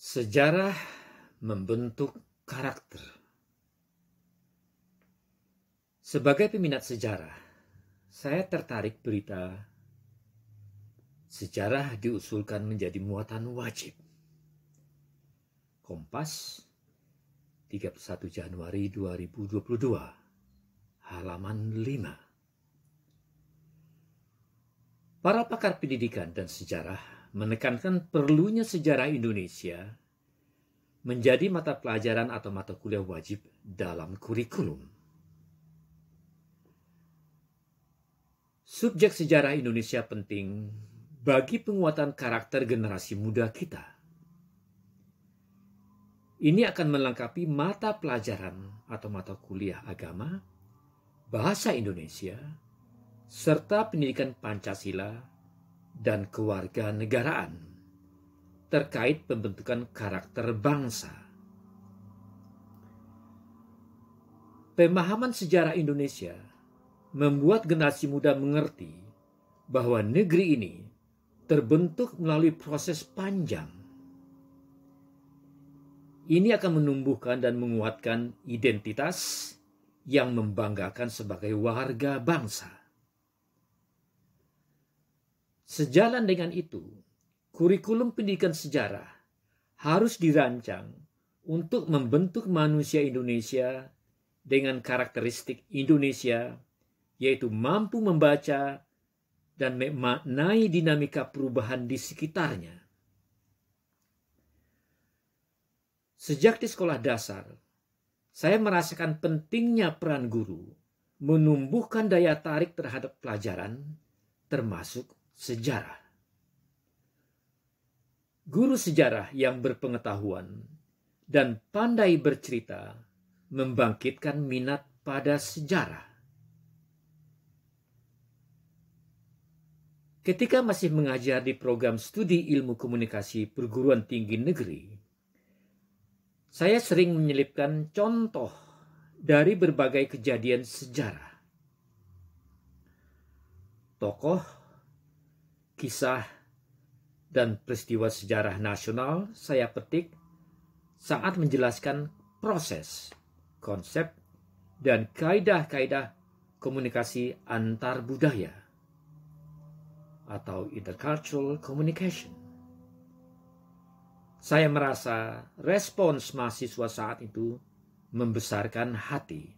Sejarah membentuk karakter. Sebagai peminat sejarah, saya tertarik berita sejarah diusulkan menjadi muatan wajib. Kompas 31 Januari 2022 halaman 5 Para pakar pendidikan dan sejarah menekankan perlunya sejarah Indonesia menjadi mata pelajaran atau mata kuliah wajib dalam kurikulum. Subjek sejarah Indonesia penting bagi penguatan karakter generasi muda kita. Ini akan melengkapi mata pelajaran atau mata kuliah agama, bahasa Indonesia, serta pendidikan Pancasila dan keluarga negaraan terkait pembentukan karakter bangsa. Pemahaman sejarah Indonesia membuat generasi muda mengerti bahwa negeri ini terbentuk melalui proses panjang. Ini akan menumbuhkan dan menguatkan identitas yang membanggakan sebagai warga bangsa. Sejalan dengan itu, kurikulum pendidikan sejarah harus dirancang untuk membentuk manusia Indonesia dengan karakteristik Indonesia, yaitu mampu membaca dan memaknai dinamika perubahan di sekitarnya. Sejak di sekolah dasar, saya merasakan pentingnya peran guru menumbuhkan daya tarik terhadap pelajaran, termasuk sejarah. Guru sejarah yang berpengetahuan dan pandai bercerita membangkitkan minat pada sejarah. Ketika masih mengajar di program studi ilmu komunikasi perguruan tinggi negeri, saya sering menyelipkan contoh dari berbagai kejadian sejarah. Tokoh kisah dan peristiwa sejarah nasional saya petik saat menjelaskan proses, konsep, dan kaidah-kaidah komunikasi antar budaya atau intercultural communication. Saya merasa respons mahasiswa saat itu membesarkan hati.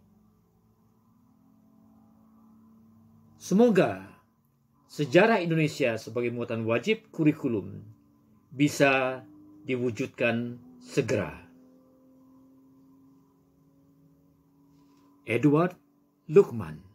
Semoga sejarah Indonesia sebagai muatan wajib kurikulum bisa diwujudkan segera. Edward Lukman